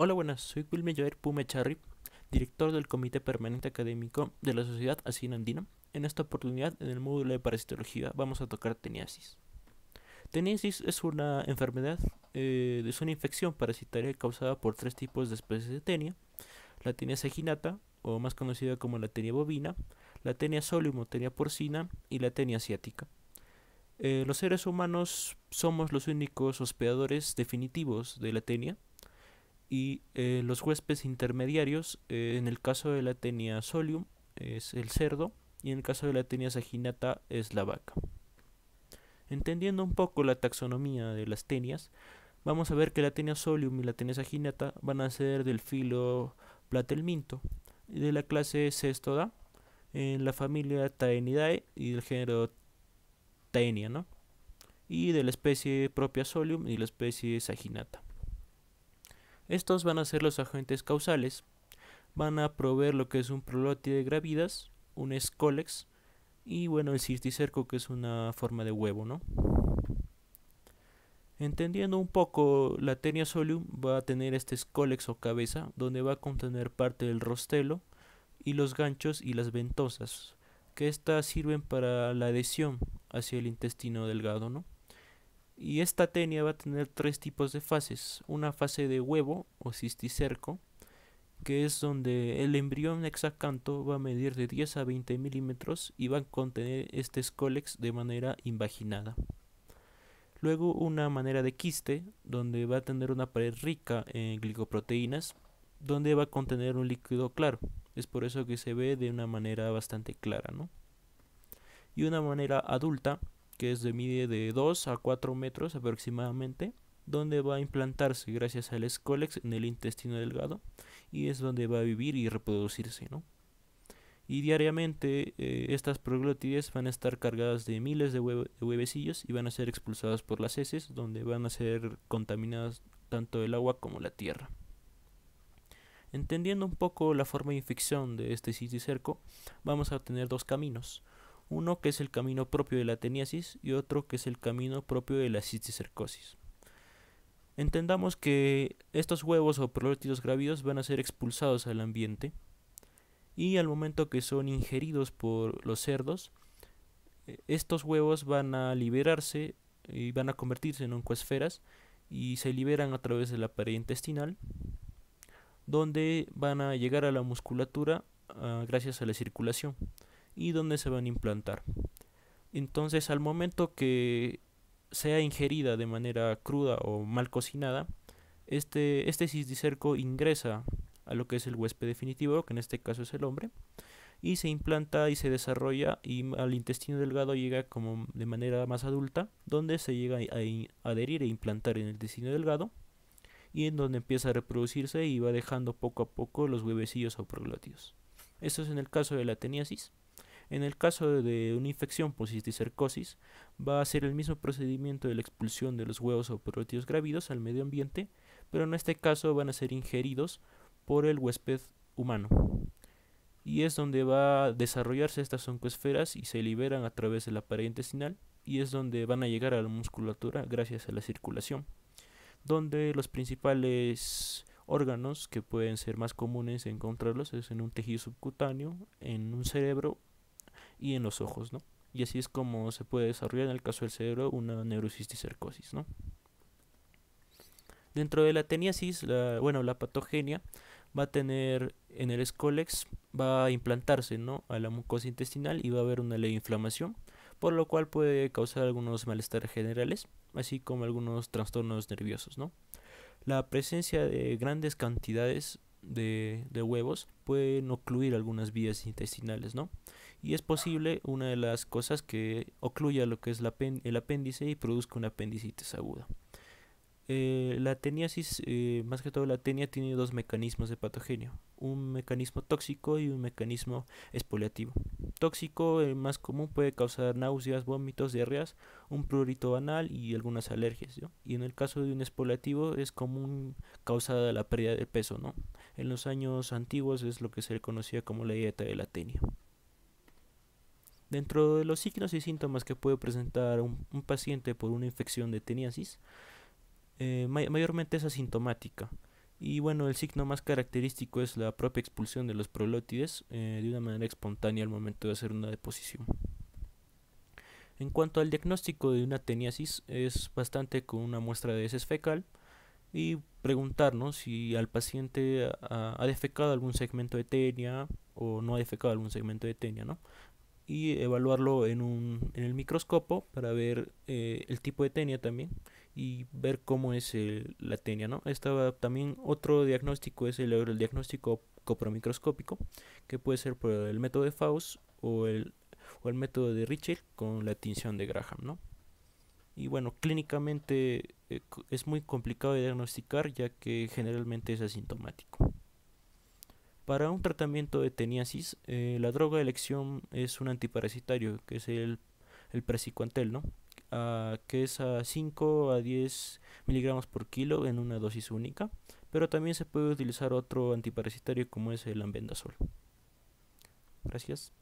Hola, buenas, soy Wilmer Joer Pumecharri, director del Comité Permanente Académico de la Sociedad Asina Andina. En esta oportunidad, en el módulo de parasitología, vamos a tocar teniasis. Teniasis es una enfermedad, eh, es una infección parasitaria causada por tres tipos de especies de tenia: la tenia saginata, o más conocida como la tenia bovina, la tenia solium tenia porcina y la tenia asiática. Eh, los seres humanos somos los únicos hospedadores definitivos de la tenia y eh, los huéspedes intermediarios, eh, en el caso de la Tenia solium es el cerdo y en el caso de la Tenia saginata es la vaca. Entendiendo un poco la taxonomía de las tenias, vamos a ver que la Tenia solium y la Tenia saginata van a ser del filo platelminto, de la clase Cestoda, en la familia Taenidae y del género Taenia, ¿no? Y de la especie propia solium y la especie saginata. Estos van a ser los agentes causales. Van a proveer lo que es un prolote de gravidas, un escólex y bueno, el cisticerco que es una forma de huevo, ¿no? Entendiendo un poco, la tenia solium va a tener este escólex o cabeza, donde va a contener parte del rostelo y los ganchos y las ventosas, que estas sirven para la adhesión hacia el intestino delgado, ¿no? Y esta tenia va a tener tres tipos de fases. Una fase de huevo o cisticerco, que es donde el embrión hexacanto va a medir de 10 a 20 milímetros y va a contener este escólex de manera invaginada. Luego una manera de quiste, donde va a tener una pared rica en glicoproteínas, donde va a contener un líquido claro. Es por eso que se ve de una manera bastante clara, ¿no? Y una manera adulta, que es de mide de 2 a 4 metros aproximadamente, donde va a implantarse gracias al escólex en el intestino delgado y es donde va a vivir y reproducirse, ¿no? Y diariamente eh, estas proglotides van a estar cargadas de miles de, huevecillos y van a ser expulsadas por las heces, donde van a ser contaminadas tanto el agua como la tierra. Entendiendo un poco la forma de infección de este cisticerco, vamos a tener dos caminos uno que es el camino propio de la teniasis y otro que es el camino propio de la cisticercosis. Entendamos que estos huevos o prolótidos grávidos van a ser expulsados al ambiente y al momento que son ingeridos por los cerdos, eh, estos huevos van a liberarse y van a convertirse en oncoesferas y se liberan a través de la pared intestinal, donde van a llegar a la musculatura ah, gracias a la circulación y dónde se van a implantar. Entonces al momento que sea ingerida de manera cruda o mal cocinada, este, este cisdicerco ingresa a lo que es el huésped definitivo, que en este caso es el hombre, y se implanta y se desarrolla y al intestino delgado llega como de manera más adulta, donde se llega a adherir e implantar en el intestino delgado y en donde empieza a reproducirse y va dejando poco a poco los huevecillos o proglótidos. Esto es en el caso de la teniasis. En el caso de una infección por cisticercosis, va a ser el mismo procedimiento de la expulsión de los huevos o proteos gravidos al medio ambiente, pero en este caso van a ser ingeridos por el huésped humano. Y es donde va a desarrollarse estas oncoesferas y se liberan a través de la pared intestinal y es donde van a llegar a la musculatura gracias a la circulación, donde los principales órganos que pueden ser más comunes encontrarlos es en un tejido subcutáneo, en un cerebro y en los ojos, ¿no? Y así es como se puede desarrollar en el caso del cerebro una neurocisticercosis, ¿no? Dentro de la teniasis, la, bueno, la patogenia va a tener en el escólex, va a implantarse ¿no? a la mucosa intestinal y va a haber una de inflamación, por lo cual puede causar algunos malestares generales, así como algunos trastornos nerviosos. ¿no? La presencia de grandes cantidades de, de huevos pueden ocluir algunas vías intestinales, ¿no? y es posible una de las cosas que ocluya lo que es la el apéndice y produzca una apendicitis aguda. Eh, la teniasis, eh, más que todo la tenia, tiene dos mecanismos de patogenio, un mecanismo tóxico y un mecanismo espoliativo Tóxico, el eh, más común, puede causar náuseas, vómitos, diarreas, un prurito banal y algunas alergias. Y en el caso de un expoliativo es común causada la pérdida de peso. ¿no? En los años antiguos es lo que se le conocía como la dieta de la tenia. Dentro de los signos y síntomas que puede presentar un, paciente por una infección de teniasis, eh, mayormente es asintomática. Y bueno, el signo más característico es la propia expulsión de los prolótides eh, de una manera espontánea al momento de hacer una deposición. En cuanto al diagnóstico de una teniasis, es bastante con una muestra de heces fecal y preguntarnos si al paciente ha, ha defecado algún segmento de tenia o no ha defecado algún segmento de tenia, ¿no? y evaluarlo en, un, en el microscopio para ver eh, el tipo de tenia también y ver cómo es la tenia. ¿no? también otro diagnóstico es el, el diagnóstico copromicroscópico, que puede ser por el método de Faust o el, o el método de Richel con la tinción de Graham. Y bueno, clínicamente eh, es muy complicado de diagnosticar ya que generalmente es asintomático. Para un tratamiento de teniasis, eh, la droga de elección es un antiparasitario, que es el, el presicuantel, ¿no? Ah, que es a 5 a 10 miligramos por kilo en una dosis única, pero también se puede utilizar otro antiparasitario como es el ambendazol. Gracias.